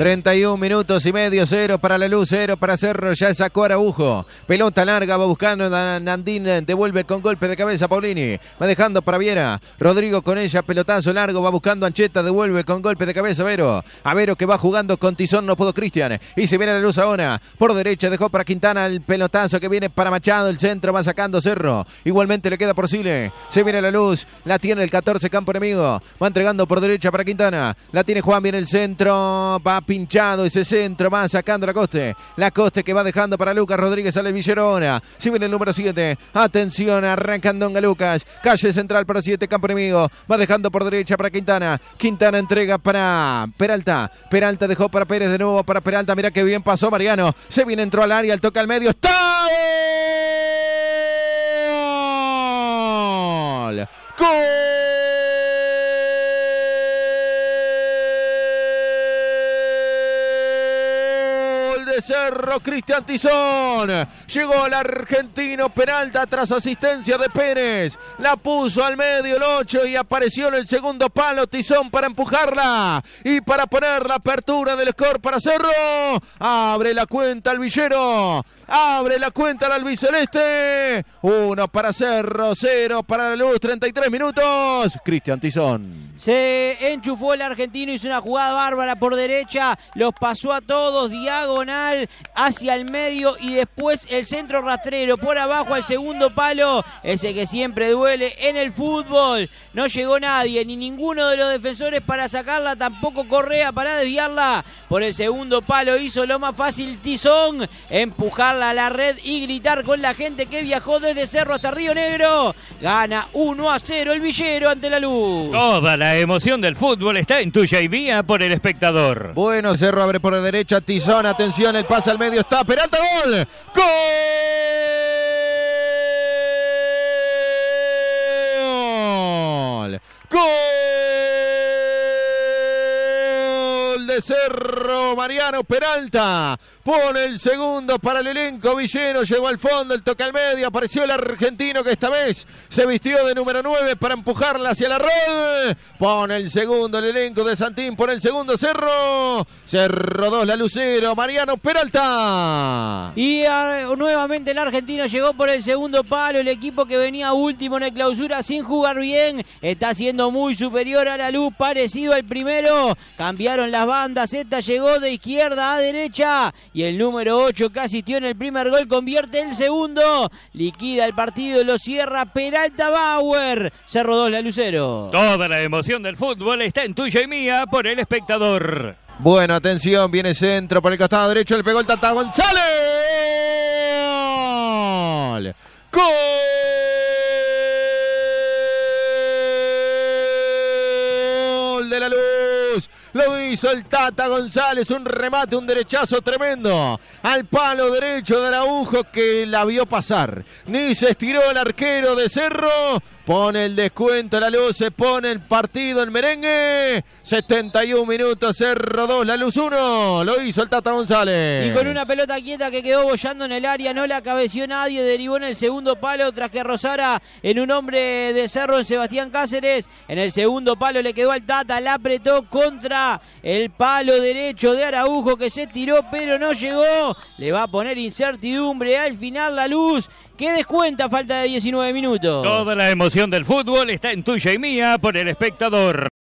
31 minutos y medio, cero para la luz, cero para Cerro, ya sacó Araujo. Pelota larga, va buscando Nandín, eh, devuelve con golpe de cabeza Paulini, va dejando para Viera. Rodrigo con ella, pelotazo largo, va buscando Ancheta, devuelve con golpe de cabeza Vero. Vero que va jugando con Tizón, no pudo Cristian. Y se viene la luz ahora, por derecha dejó para Quintana el pelotazo que viene para Machado, el centro va sacando Cerro. Igualmente le queda por Sile, se viene la luz, la tiene el 14 campo enemigo, va entregando por derecha para Quintana, la tiene Juan, viene el centro, va pinchado ese centro, va sacando la coste. La coste que va dejando para Lucas Rodríguez sale Villerona. Si viene el número 7. Atención, Arrancando Andonga Lucas. Calle central para 7, campo enemigo. Va dejando por derecha para Quintana. Quintana entrega para Peralta. Peralta dejó para Pérez de nuevo para Peralta. Mira qué bien pasó Mariano. Se viene, entró al área, el toque al medio. ¡Está! Cerro, Cristian Tizón. Llegó el argentino Peralta tras asistencia de Pérez. La puso al medio el 8 y apareció en el segundo palo Tizón para empujarla y para poner la apertura del score para Cerro. Abre la cuenta al Villero. Abre la cuenta al albiceleste. Uno para Cerro, cero para la luz, 33 minutos. Cristian Tizón. Se enchufó el argentino, hizo una jugada bárbara por derecha, los pasó a todos, diagonal hacia el medio y después el centro rastrero por abajo al segundo palo, ese que siempre duele en el fútbol. No llegó nadie, ni ninguno de los defensores para sacarla, tampoco Correa para desviarla. Por el segundo palo hizo lo más fácil Tizón, empujarla a la red y gritar con la gente que viajó desde Cerro hasta Río Negro. Gana 1 a 0 el Villero ante la luz. Toda la emoción del fútbol está en tuya y mía por el espectador. Bueno, Cerro abre por la derecha, Tizón, atención el pase al medio está Peralta, gol. ¡Gol! Cerro, Mariano Peralta pone el segundo para el elenco, Villero llegó al fondo, el toque al medio, apareció el argentino que esta vez se vistió de número 9 para empujarla hacia la red, pone el segundo el elenco de Santín, pone el segundo Cerro, Cerro 2 la Lucero, Mariano Peralta. Y ah, nuevamente el argentino llegó por el segundo palo, el equipo que venía último en el clausura sin jugar bien, está siendo muy superior a la luz, parecido al primero, cambiaron las bandas banda Z llegó de izquierda a derecha y el número 8 que asistió en el primer gol convierte el segundo. Liquida el partido, lo cierra Peralta Bauer. Cerro 2 la Lucero. Toda la emoción del fútbol está en tuya y mía por el espectador. Bueno, atención, viene centro por el costado derecho, le pegó el Tata González. ¡Gol! Lo hizo el Tata González. Un remate, un derechazo tremendo. Al palo derecho de Araujo que la vio pasar. Ni se estiró el arquero de Cerro. Pone el descuento la luz. Se pone el partido el merengue. 71 minutos. Cerro 2, la luz 1. Lo hizo el Tata González. Y con una pelota quieta que quedó bollando en el área. No la cabeció nadie. Derivó en el segundo palo tras que Rosara en un hombre de Cerro en Sebastián Cáceres. En el segundo palo le quedó al Tata. La apretó contra el palo derecho de Araujo que se tiró pero no llegó. Le va a poner incertidumbre al final la luz. ¿Qué descuenta falta de 19 minutos? Toda la emoción del fútbol está en tuya y mía por el espectador.